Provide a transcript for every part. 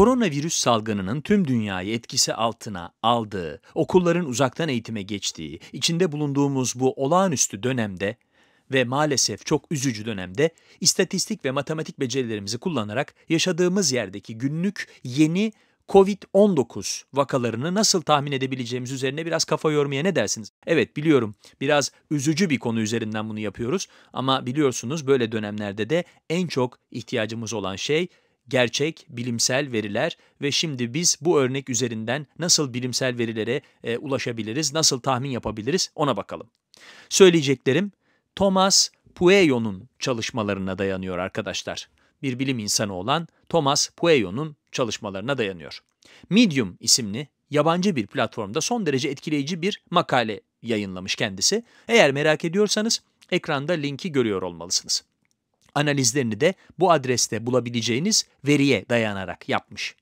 Koronavirüs salgınının tüm dünyayı etkisi altına aldığı, okulların uzaktan eğitime geçtiği, içinde bulunduğumuz bu olağanüstü dönemde ve maalesef çok üzücü dönemde istatistik ve matematik becerilerimizi kullanarak yaşadığımız yerdeki günlük yeni COVID-19 vakalarını nasıl tahmin edebileceğimiz üzerine biraz kafa yormaya ne dersiniz? Evet biliyorum biraz üzücü bir konu üzerinden bunu yapıyoruz ama biliyorsunuz böyle dönemlerde de en çok ihtiyacımız olan şey gerçek, bilimsel veriler ve şimdi biz bu örnek üzerinden nasıl bilimsel verilere e, ulaşabiliriz, nasıl tahmin yapabiliriz ona bakalım. Söyleyeceklerim Thomas Pueyo'nun çalışmalarına dayanıyor arkadaşlar. Bir bilim insanı olan Thomas Pueyo'nun çalışmalarına dayanıyor. Medium isimli yabancı bir platformda son derece etkileyici bir makale yayınlamış kendisi. Eğer merak ediyorsanız ekranda linki görüyor olmalısınız. Analizlerini de bu adreste bulabileceğiniz veriye dayanarak yapmış.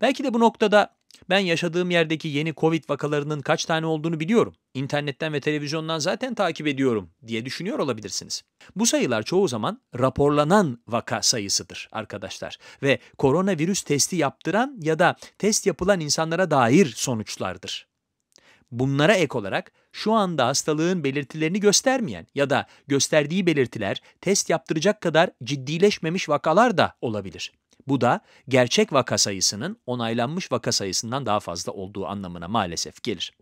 Belki de bu noktada ben yaşadığım yerdeki yeni Covid vakalarının kaç tane olduğunu biliyorum. İnternetten ve televizyondan zaten takip ediyorum diye düşünüyor olabilirsiniz. Bu sayılar çoğu zaman raporlanan vaka sayısıdır arkadaşlar ve koronavirüs testi yaptıran ya da test yapılan insanlara dair sonuçlardır. Bunlara ek olarak şu anda hastalığın belirtilerini göstermeyen ya da gösterdiği belirtiler test yaptıracak kadar ciddileşmemiş vakalar da olabilir. Bu da gerçek vaka sayısının onaylanmış vaka sayısından daha fazla olduğu anlamına maalesef gelir.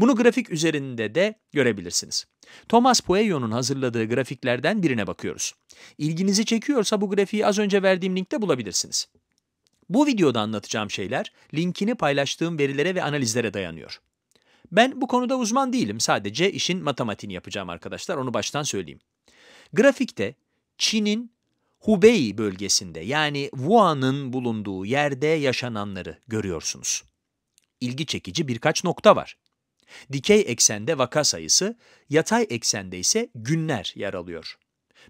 Bunu grafik üzerinde de görebilirsiniz. Thomas Pueyo'nun hazırladığı grafiklerden birine bakıyoruz. İlginizi çekiyorsa bu grafiği az önce verdiğim linkte bulabilirsiniz. Bu videoda anlatacağım şeyler linkini paylaştığım verilere ve analizlere dayanıyor. Ben bu konuda uzman değilim. Sadece işin matematiğini yapacağım arkadaşlar. Onu baştan söyleyeyim. Grafikte Çin'in Hubei bölgesinde yani Wuhan'ın bulunduğu yerde yaşananları görüyorsunuz. İlgi çekici birkaç nokta var. Dikey eksende vaka sayısı, yatay eksende ise günler yer alıyor.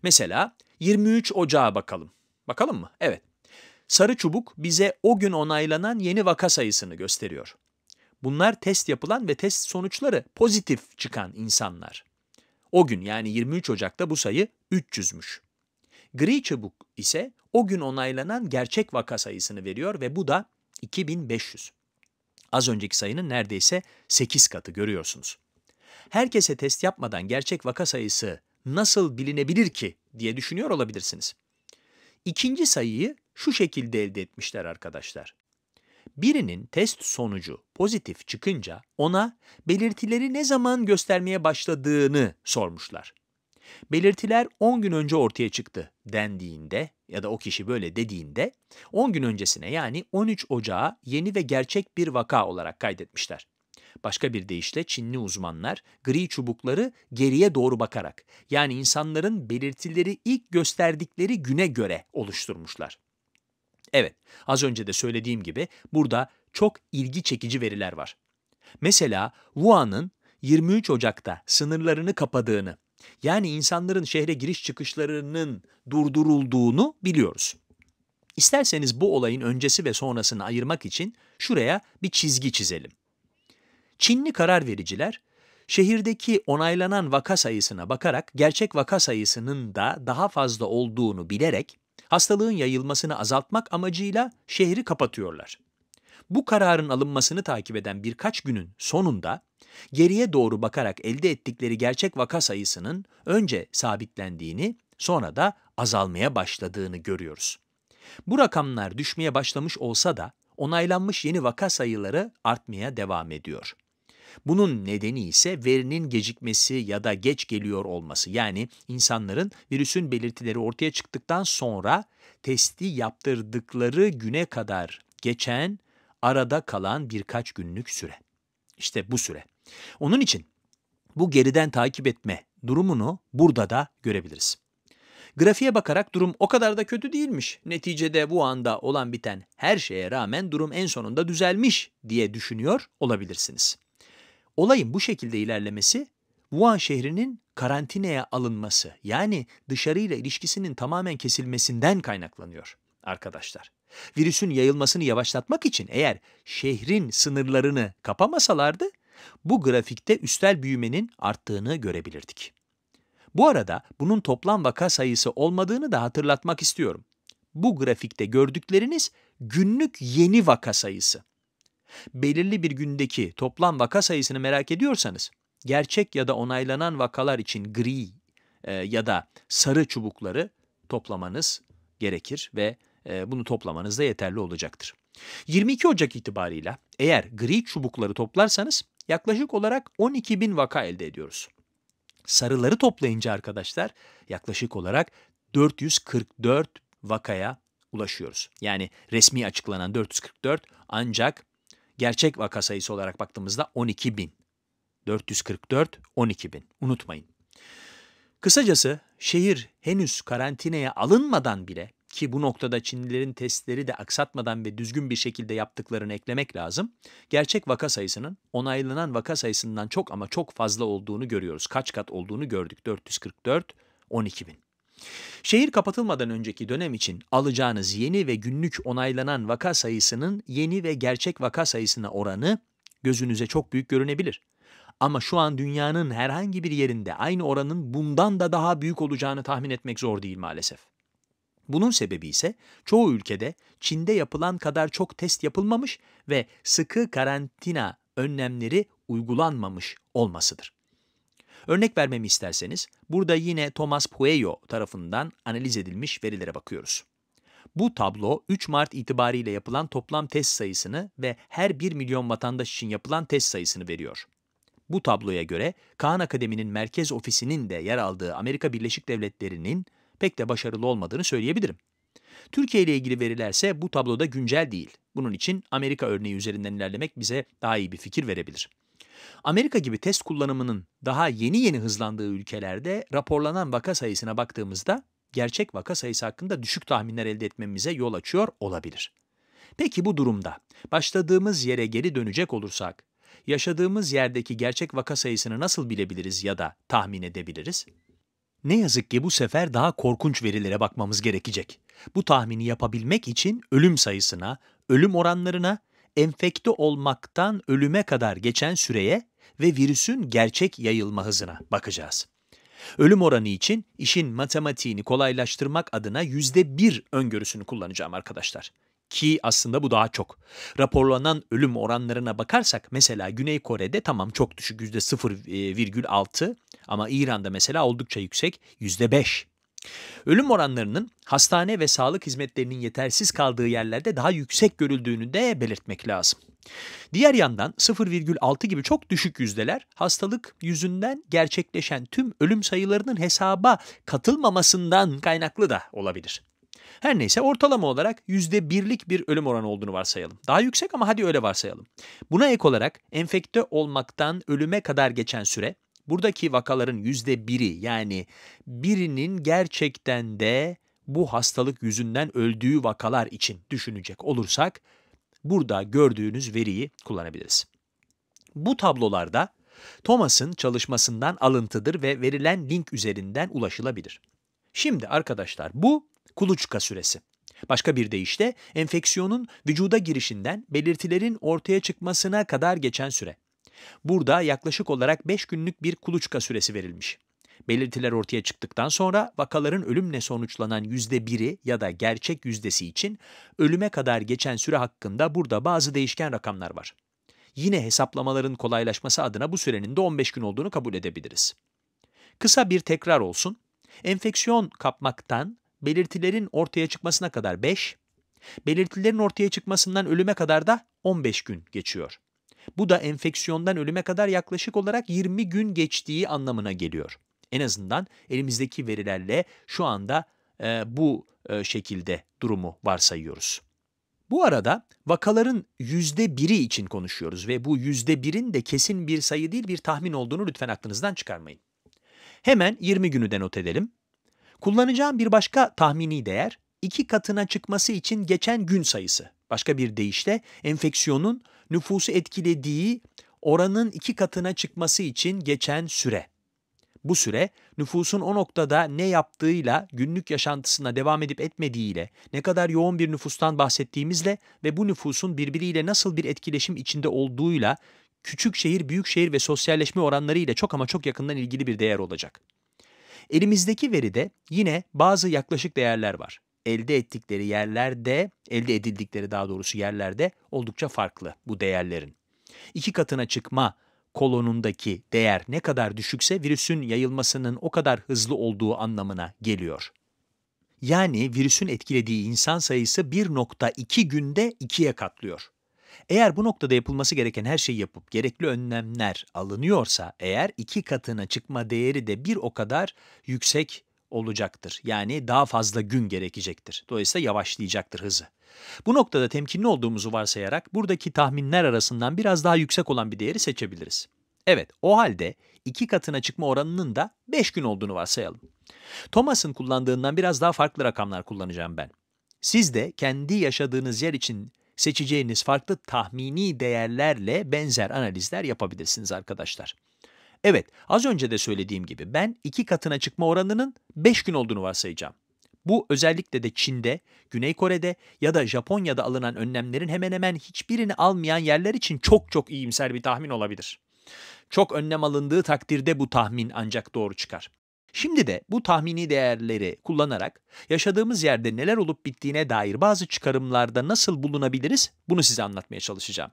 Mesela 23 Ocağa bakalım. Bakalım mı? Evet. Sarı çubuk bize o gün onaylanan yeni vaka sayısını gösteriyor. Bunlar test yapılan ve test sonuçları pozitif çıkan insanlar. O gün yani 23 Ocak'ta bu sayı 300'müş. Gri çubuk ise o gün onaylanan gerçek vaka sayısını veriyor ve bu da 2500. Az önceki sayının neredeyse 8 katı görüyorsunuz. Herkese test yapmadan gerçek vaka sayısı nasıl bilinebilir ki diye düşünüyor olabilirsiniz. İkinci sayıyı şu şekilde elde etmişler arkadaşlar birinin test sonucu pozitif çıkınca ona belirtileri ne zaman göstermeye başladığını sormuşlar. Belirtiler 10 gün önce ortaya çıktı dendiğinde ya da o kişi böyle dediğinde 10 gün öncesine yani 13 Ocağı yeni ve gerçek bir vaka olarak kaydetmişler. Başka bir deyişle Çinli uzmanlar gri çubukları geriye doğru bakarak yani insanların belirtileri ilk gösterdikleri güne göre oluşturmuşlar. Evet, az önce de söylediğim gibi burada çok ilgi çekici veriler var. Mesela Wuhan'ın 23 Ocak'ta sınırlarını kapadığını, yani insanların şehre giriş çıkışlarının durdurulduğunu biliyoruz. İsterseniz bu olayın öncesi ve sonrasını ayırmak için şuraya bir çizgi çizelim. Çinli karar vericiler, şehirdeki onaylanan vaka sayısına bakarak gerçek vaka sayısının da daha fazla olduğunu bilerek Hastalığın yayılmasını azaltmak amacıyla şehri kapatıyorlar. Bu kararın alınmasını takip eden birkaç günün sonunda geriye doğru bakarak elde ettikleri gerçek vaka sayısının önce sabitlendiğini sonra da azalmaya başladığını görüyoruz. Bu rakamlar düşmeye başlamış olsa da onaylanmış yeni vaka sayıları artmaya devam ediyor. Bunun nedeni ise verinin gecikmesi ya da geç geliyor olması. Yani insanların virüsün belirtileri ortaya çıktıktan sonra testi yaptırdıkları güne kadar geçen arada kalan birkaç günlük süre. İşte bu süre. Onun için bu geriden takip etme durumunu burada da görebiliriz. Grafiğe bakarak durum o kadar da kötü değilmiş. Neticede bu anda olan biten her şeye rağmen durum en sonunda düzelmiş diye düşünüyor olabilirsiniz. Olayın bu şekilde ilerlemesi Wuhan şehrinin karantinaya alınması yani dışarıyla ilişkisinin tamamen kesilmesinden kaynaklanıyor arkadaşlar. Virüsün yayılmasını yavaşlatmak için eğer şehrin sınırlarını kapamasalardı bu grafikte üstel büyümenin arttığını görebilirdik. Bu arada bunun toplam vaka sayısı olmadığını da hatırlatmak istiyorum. Bu grafikte gördükleriniz günlük yeni vaka sayısı belirli bir gündeki toplam vaka sayısını merak ediyorsanız gerçek ya da onaylanan vakalar için gri e, ya da sarı çubukları toplamanız gerekir ve e, bunu toplamanız da yeterli olacaktır. 22 Ocak itibarıyla eğer gri çubukları toplarsanız yaklaşık olarak 12 bin vaka elde ediyoruz. Sarıları toplayınca arkadaşlar yaklaşık olarak 444 vakaya ulaşıyoruz. Yani resmi açıklanan 444 ancak Gerçek vaka sayısı olarak baktığımızda 12 bin. 444, 12 bin. Unutmayın. Kısacası şehir henüz karantinaya alınmadan bile ki bu noktada Çinlilerin testleri de aksatmadan ve düzgün bir şekilde yaptıklarını eklemek lazım. Gerçek vaka sayısının onaylanan vaka sayısından çok ama çok fazla olduğunu görüyoruz. Kaç kat olduğunu gördük. 444, 12 bin. Şehir kapatılmadan önceki dönem için alacağınız yeni ve günlük onaylanan vaka sayısının yeni ve gerçek vaka sayısına oranı gözünüze çok büyük görünebilir. Ama şu an dünyanın herhangi bir yerinde aynı oranın bundan da daha büyük olacağını tahmin etmek zor değil maalesef. Bunun sebebi ise çoğu ülkede Çin'de yapılan kadar çok test yapılmamış ve sıkı karantina önlemleri uygulanmamış olmasıdır. Örnek vermemi isterseniz burada yine Thomas Pueyo tarafından analiz edilmiş verilere bakıyoruz. Bu tablo 3 Mart itibariyle yapılan toplam test sayısını ve her 1 milyon vatandaş için yapılan test sayısını veriyor. Bu tabloya göre Kaan Akademi'nin merkez ofisinin de yer aldığı Amerika Birleşik Devletleri'nin pek de başarılı olmadığını söyleyebilirim. Türkiye ile ilgili verilerse bu tabloda güncel değil. Bunun için Amerika örneği üzerinden ilerlemek bize daha iyi bir fikir verebilir. Amerika gibi test kullanımının daha yeni yeni hızlandığı ülkelerde raporlanan vaka sayısına baktığımızda gerçek vaka sayısı hakkında düşük tahminler elde etmemize yol açıyor olabilir. Peki bu durumda başladığımız yere geri dönecek olursak yaşadığımız yerdeki gerçek vaka sayısını nasıl bilebiliriz ya da tahmin edebiliriz? Ne yazık ki bu sefer daha korkunç verilere bakmamız gerekecek. Bu tahmini yapabilmek için ölüm sayısına, ölüm oranlarına enfekte olmaktan ölüme kadar geçen süreye ve virüsün gerçek yayılma hızına bakacağız. Ölüm oranı için işin matematiğini kolaylaştırmak adına %1 öngörüsünü kullanacağım arkadaşlar. Ki aslında bu daha çok. Raporlanan ölüm oranlarına bakarsak mesela Güney Kore'de tamam çok düşük %0,6 e, ama İran'da mesela oldukça yüksek %5. Ölüm oranlarının hastane ve sağlık hizmetlerinin yetersiz kaldığı yerlerde daha yüksek görüldüğünü de belirtmek lazım. Diğer yandan 0,6 gibi çok düşük yüzdeler hastalık yüzünden gerçekleşen tüm ölüm sayılarının hesaba katılmamasından kaynaklı da olabilir. Her neyse ortalama olarak %1'lik bir ölüm oranı olduğunu varsayalım. Daha yüksek ama hadi öyle varsayalım. Buna ek olarak enfekte olmaktan ölüme kadar geçen süre Buradaki vakaların yüzde biri yani birinin gerçekten de bu hastalık yüzünden öldüğü vakalar için düşünecek olursak burada gördüğünüz veriyi kullanabiliriz. Bu tablolarda Thomas'ın çalışmasından alıntıdır ve verilen link üzerinden ulaşılabilir. Şimdi arkadaşlar bu kuluçka süresi. Başka bir deyişle enfeksiyonun vücuda girişinden belirtilerin ortaya çıkmasına kadar geçen süre. Burada yaklaşık olarak 5 günlük bir kuluçka süresi verilmiş. Belirtiler ortaya çıktıktan sonra vakaların ölümle sonuçlanan %1'i ya da gerçek yüzdesi için ölüme kadar geçen süre hakkında burada bazı değişken rakamlar var. Yine hesaplamaların kolaylaşması adına bu sürenin de 15 gün olduğunu kabul edebiliriz. Kısa bir tekrar olsun. Enfeksiyon kapmaktan belirtilerin ortaya çıkmasına kadar 5, belirtilerin ortaya çıkmasından ölüme kadar da 15 gün geçiyor. Bu da enfeksiyondan ölüme kadar yaklaşık olarak 20 gün geçtiği anlamına geliyor. En azından elimizdeki verilerle şu anda e, bu e, şekilde durumu varsayıyoruz. Bu arada vakaların yüzde biri için konuşuyoruz ve bu yüzde birin de kesin bir sayı değil bir tahmin olduğunu lütfen aklınızdan çıkarmayın. Hemen 20 günü de not edelim. Kullanacağım bir başka tahmini değer iki katına çıkması için geçen gün sayısı. Başka bir deyişle enfeksiyonun nüfusu etkilediği oranın iki katına çıkması için geçen süre. Bu süre nüfusun o noktada ne yaptığıyla, günlük yaşantısına devam edip etmediğiyle, ne kadar yoğun bir nüfustan bahsettiğimizle ve bu nüfusun birbiriyle nasıl bir etkileşim içinde olduğuyla, küçük şehir, büyük şehir ve sosyalleşme oranları ile çok ama çok yakından ilgili bir değer olacak. Elimizdeki veride yine bazı yaklaşık değerler var elde ettikleri yerlerde, elde edildikleri daha doğrusu yerlerde oldukça farklı bu değerlerin. İki katına çıkma kolonundaki değer ne kadar düşükse virüsün yayılmasının o kadar hızlı olduğu anlamına geliyor. Yani virüsün etkilediği insan sayısı 1.2 günde 2'ye katlıyor. Eğer bu noktada yapılması gereken her şeyi yapıp gerekli önlemler alınıyorsa eğer iki katına çıkma değeri de bir o kadar yüksek olacaktır. Yani daha fazla gün gerekecektir. Dolayısıyla yavaşlayacaktır hızı. Bu noktada temkinli olduğumuzu varsayarak buradaki tahminler arasından biraz daha yüksek olan bir değeri seçebiliriz. Evet, o halde iki katına çıkma oranının da 5 gün olduğunu varsayalım. Thomas'ın kullandığından biraz daha farklı rakamlar kullanacağım ben. Siz de kendi yaşadığınız yer için seçeceğiniz farklı tahmini değerlerle benzer analizler yapabilirsiniz arkadaşlar. Evet, az önce de söylediğim gibi ben iki katına çıkma oranının 5 gün olduğunu varsayacağım. Bu özellikle de Çin'de, Güney Kore'de ya da Japonya'da alınan önlemlerin hemen hemen hiçbirini almayan yerler için çok çok iyimser bir tahmin olabilir. Çok önlem alındığı takdirde bu tahmin ancak doğru çıkar. Şimdi de bu tahmini değerleri kullanarak yaşadığımız yerde neler olup bittiğine dair bazı çıkarımlarda nasıl bulunabiliriz bunu size anlatmaya çalışacağım.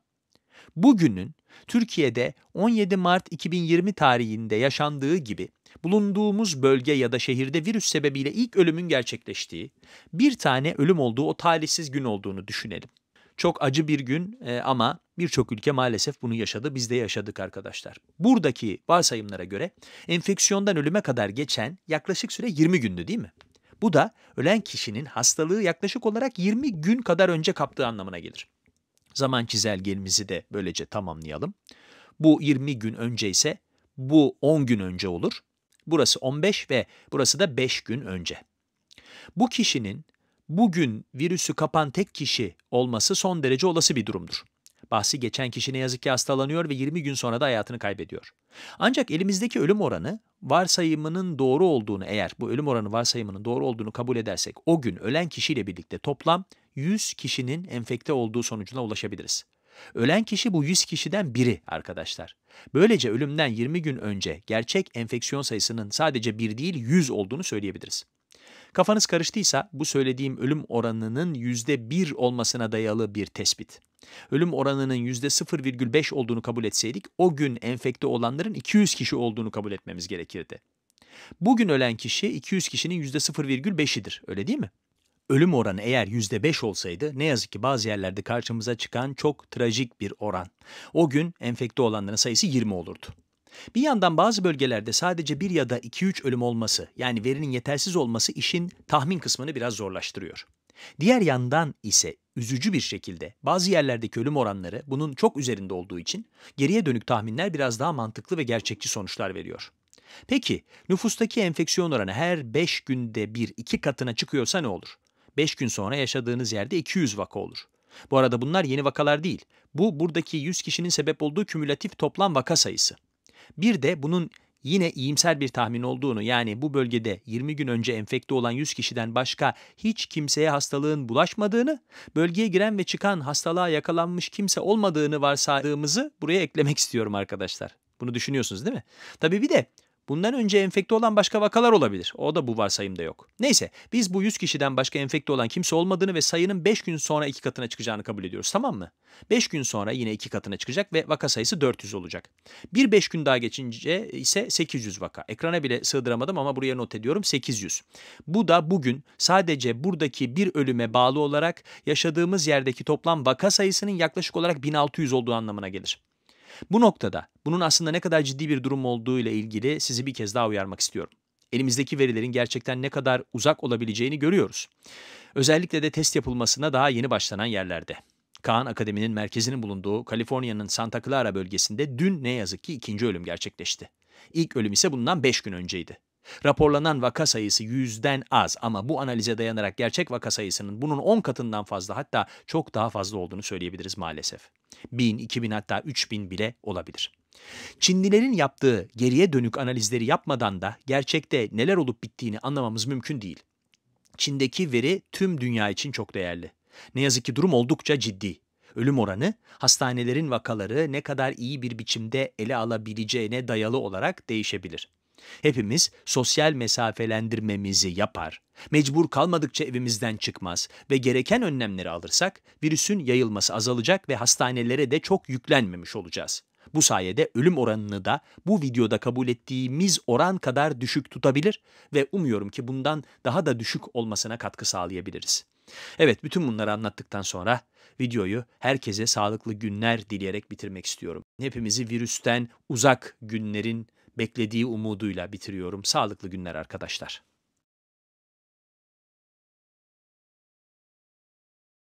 Bugünün Türkiye'de 17 Mart 2020 tarihinde yaşandığı gibi bulunduğumuz bölge ya da şehirde virüs sebebiyle ilk ölümün gerçekleştiği, bir tane ölüm olduğu o talihsiz gün olduğunu düşünelim. Çok acı bir gün e, ama birçok ülke maalesef bunu yaşadı. Biz de yaşadık arkadaşlar. Buradaki varsayımlara göre enfeksiyondan ölüme kadar geçen yaklaşık süre 20 gündü değil mi? Bu da ölen kişinin hastalığı yaklaşık olarak 20 gün kadar önce kaptığı anlamına gelir. Zaman çizelgemizi de böylece tamamlayalım. Bu 20 gün önce ise bu 10 gün önce olur. Burası 15 ve burası da 5 gün önce. Bu kişinin bugün virüsü kapan tek kişi olması son derece olası bir durumdur. Bahsi geçen kişi ne yazık ki hastalanıyor ve 20 gün sonra da hayatını kaybediyor. Ancak elimizdeki ölüm oranı varsayımının doğru olduğunu eğer bu ölüm oranı varsayımının doğru olduğunu kabul edersek o gün ölen kişiyle birlikte toplam 100 kişinin enfekte olduğu sonucuna ulaşabiliriz. Ölen kişi bu 100 kişiden biri arkadaşlar. Böylece ölümden 20 gün önce gerçek enfeksiyon sayısının sadece 1 değil 100 olduğunu söyleyebiliriz. Kafanız karıştıysa bu söylediğim ölüm oranının %1 olmasına dayalı bir tespit. Ölüm oranının %0,5 olduğunu kabul etseydik o gün enfekte olanların 200 kişi olduğunu kabul etmemiz gerekirdi. Bugün ölen kişi 200 kişinin %0,5'idir öyle değil mi? Ölüm oranı eğer %5 olsaydı ne yazık ki bazı yerlerde karşımıza çıkan çok trajik bir oran. O gün enfekte olanların sayısı 20 olurdu. Bir yandan bazı bölgelerde sadece bir ya da 2-3 ölüm olması yani verinin yetersiz olması işin tahmin kısmını biraz zorlaştırıyor. Diğer yandan ise üzücü bir şekilde bazı yerlerdeki ölüm oranları bunun çok üzerinde olduğu için geriye dönük tahminler biraz daha mantıklı ve gerçekçi sonuçlar veriyor. Peki nüfustaki enfeksiyon oranı her 5 günde bir iki katına çıkıyorsa ne olur? 5 gün sonra yaşadığınız yerde 200 vaka olur. Bu arada bunlar yeni vakalar değil. Bu buradaki 100 kişinin sebep olduğu kümülatif toplam vaka sayısı. Bir de bunun yine iyimser bir tahmin olduğunu yani bu bölgede 20 gün önce enfekte olan 100 kişiden başka hiç kimseye hastalığın bulaşmadığını, bölgeye giren ve çıkan hastalığa yakalanmış kimse olmadığını varsaydığımızı buraya eklemek istiyorum arkadaşlar. Bunu düşünüyorsunuz değil mi? Tabii bir de Bundan önce enfekte olan başka vakalar olabilir. O da bu varsayımda yok. Neyse biz bu 100 kişiden başka enfekte olan kimse olmadığını ve sayının 5 gün sonra 2 katına çıkacağını kabul ediyoruz tamam mı? 5 gün sonra yine 2 katına çıkacak ve vaka sayısı 400 olacak. Bir 5 gün daha geçince ise 800 vaka. Ekrana bile sığdıramadım ama buraya not ediyorum 800. Bu da bugün sadece buradaki bir ölüme bağlı olarak yaşadığımız yerdeki toplam vaka sayısının yaklaşık olarak 1600 olduğu anlamına gelir. Bu noktada bunun aslında ne kadar ciddi bir durum olduğu ile ilgili sizi bir kez daha uyarmak istiyorum. Elimizdeki verilerin gerçekten ne kadar uzak olabileceğini görüyoruz. Özellikle de test yapılmasına daha yeni başlanan yerlerde. Kaan Akademi'nin merkezinin bulunduğu Kaliforniya'nın Santa Clara bölgesinde dün ne yazık ki ikinci ölüm gerçekleşti. İlk ölüm ise bundan 5 gün önceydi. Raporlanan vaka sayısı yüzden az ama bu analize dayanarak gerçek vaka sayısının bunun 10 katından fazla hatta çok daha fazla olduğunu söyleyebiliriz maalesef. 1000, 2000 hatta 3000 bile olabilir. Çinlilerin yaptığı geriye dönük analizleri yapmadan da gerçekte neler olup bittiğini anlamamız mümkün değil. Çin'deki veri tüm dünya için çok değerli. Ne yazık ki durum oldukça ciddi ölüm oranı hastanelerin vakaları ne kadar iyi bir biçimde ele alabileceğine dayalı olarak değişebilir. Hepimiz sosyal mesafelendirmemizi yapar, mecbur kalmadıkça evimizden çıkmaz ve gereken önlemleri alırsak virüsün yayılması azalacak ve hastanelere de çok yüklenmemiş olacağız. Bu sayede ölüm oranını da bu videoda kabul ettiğimiz oran kadar düşük tutabilir ve umuyorum ki bundan daha da düşük olmasına katkı sağlayabiliriz. Evet bütün bunları anlattıktan sonra videoyu herkese sağlıklı günler dileyerek bitirmek istiyorum. Hepimizi virüsten uzak günlerin beklediği umuduyla bitiriyorum. Sağlıklı günler arkadaşlar.